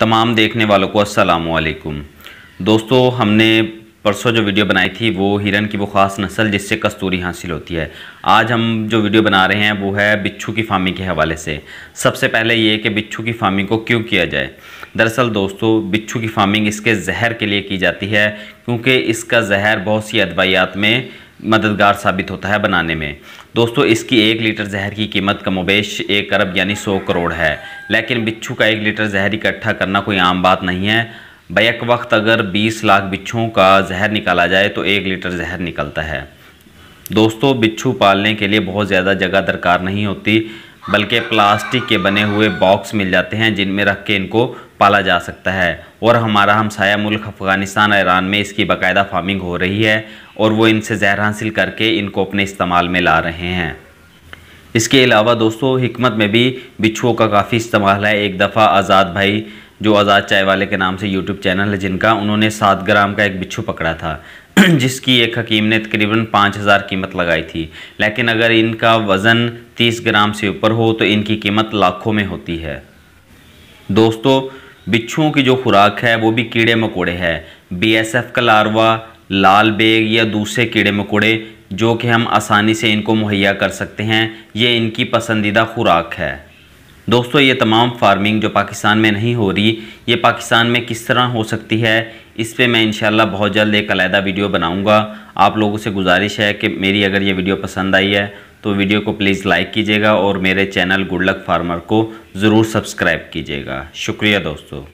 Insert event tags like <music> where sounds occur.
तमाम देखने वालों को असलम दोस्तों हमने परसों जो वीडियो बनाई थी वो हिरन की वो ख़ास नस्ल जिससे कस्तूरी हासिल होती है आज हम जो वीडियो बना रहे हैं वो है बिच्छू की फार्मिंग के हवाले से सबसे पहले ये कि बिच्छू की फार्मिंग को क्यों किया जाए दरअसल दोस्तों बिच्छू की फार्मिंग इसके जहर के लिए की जाती है क्योंकि इसका जहर बहुत सी अदवायात में मददगार साबित होता है बनाने में दोस्तों इसकी एक लीटर जहर की कीमत कमोबेश एक अरब यानी सौ करोड़ है लेकिन बिच्छू का एक लीटर जहर इकट्ठा करना कोई आम बात नहीं है बैक वक्त अगर 20 लाख बिच्छुओं का जहर निकाला जाए तो एक लीटर जहर निकलता है दोस्तों बिच्छू पालने के लिए बहुत ज़्यादा जगह दरकार नहीं होती बल्कि प्लास्टिक के बने हुए बॉक्स मिल जाते हैं जिनमें रख के इनको पाला जा सकता है और हमारा हमसाया मुल्क अफ़गानिस्तान ईरान में इसकी बाकायदा फार्मिंग हो रही है और वो इनसे जहर हासिल करके इनको अपने इस्तेमाल में ला रहे हैं इसके अलावा दोस्तों हमत में भी बिच्छुओं का काफ़ी इस्तेमाल है एक दफ़ा आज़ाद भाई जो आज़ाद चाय वाले के नाम से यूट्यूब चैनल है जिनका उन्होंने सात ग्राम का एक बिच्छू पकड़ा था <clears throat> जिसकी एक हकीम ने तकरीबन पाँच हज़ार कीमत लगाई थी लेकिन अगर इनका वज़न तीस ग्राम से ऊपर हो तो इनकी कीमत लाखों में होती है दोस्तों बिच्छुओं की जो खुराक है वो भी कीड़े मकोड़े है बीएसएफ का लार्वा लाल बेग या दूसरे कीड़े मकोड़े जो कि हम आसानी से इनको मुहैया कर सकते हैं ये इनकी पसंदीदा खुराक है दोस्तों ये तमाम फार्मिंग जो पाकिस्तान में नहीं हो रही ये पाकिस्तान में किस तरह हो सकती है इस पर मैं इंशाल्लाह बहुत जल्द एक अलहदा वीडियो बनाऊँगा आप लोगों से गुजारिश है कि मेरी अगर ये वीडियो पसंद आई है तो वीडियो को प्लीज़ लाइक कीजिएगा और मेरे चैनल गुड लक फार्मर को ज़रूर सब्सक्राइब कीजिएगा शुक्रिया दोस्तों